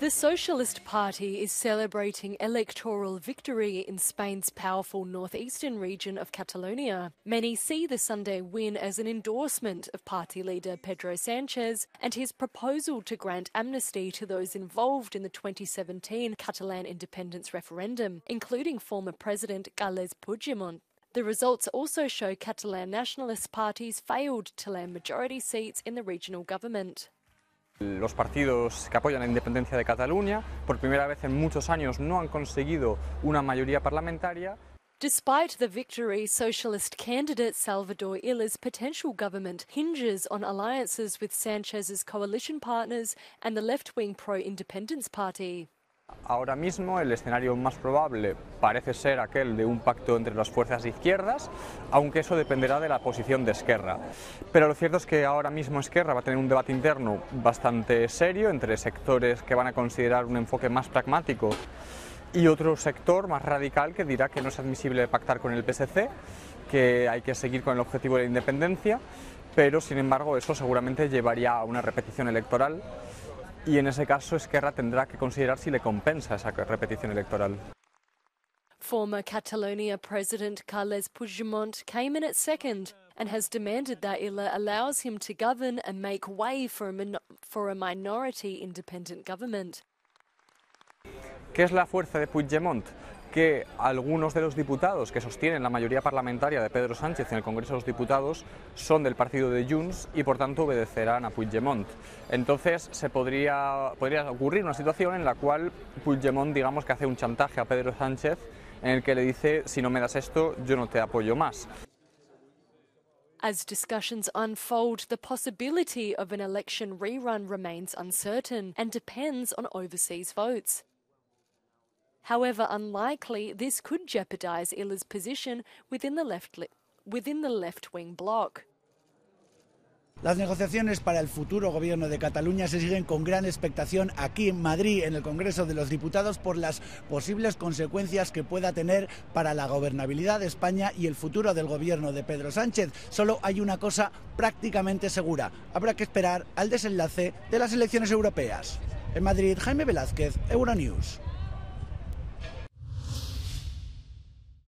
The Socialist Party is celebrating electoral victory in Spain's powerful northeastern region of Catalonia. Many see the Sunday win as an endorsement of party leader Pedro Sanchez and his proposal to grant amnesty to those involved in the 2017 Catalan independence referendum, including former President Carles Puigdemont. The results also show Catalan nationalist parties failed to land majority seats in the regional government. Los partidos que apoyan la independencia de Cataluña, por primera vez en muchos años, no han conseguido una mayoría parlamentaria. Despite the victory, socialist candidate Salvador Illa's potential government hinges on alliances with Sanchez's coalition partners and the left wing pro independence party. Ahora mismo el escenario más probable parece ser aquel de un pacto entre las fuerzas izquierdas, aunque eso dependerá de la posición de Esquerra. Pero lo cierto es que ahora mismo Esquerra va a tener un debate interno bastante serio entre sectores que van a considerar un enfoque más pragmático y otro sector más radical que dirá que no es admisible pactar con el PSC, que hay que seguir con el objetivo de la independencia, pero sin embargo eso seguramente llevaría a una repetición electoral y en ese caso Esquerra tendrá que considerar si le compensa esa repetición electoral. Former Catalonia President Carles Puigdemont came in at second and has demanded that ILA allows him to govern and make way for a, for a minority independent government. ¿Qué es la fuerza de Puigdemont? que algunos de los diputados que sostienen la mayoría parlamentaria de Pedro Sánchez en el Congreso de los Diputados son del partido de Junts y por tanto obedecerán a Puigdemont. Entonces se podría, podría ocurrir una situación en la cual Puigdemont digamos que hace un chantaje a Pedro Sánchez en el que le dice si no me das esto yo no te apoyo más. As discussions unfold, remains uncertain depends on overseas votes. However unlikely, this could jeopardize Ila's position within the left, within the left wing bloc. Las negociaciones para el futuro gobierno de Cataluña se siguen con gran expectación aquí en Madrid, en el Congreso de los Diputados, por las posibles consecuencias que pueda tener para la gobernabilidad de España y el futuro del gobierno de Pedro Sánchez. Solo hay una cosa prácticamente segura. Habrá que esperar al desenlace de las elecciones europeas. En Madrid, Jaime Velázquez, Euronews.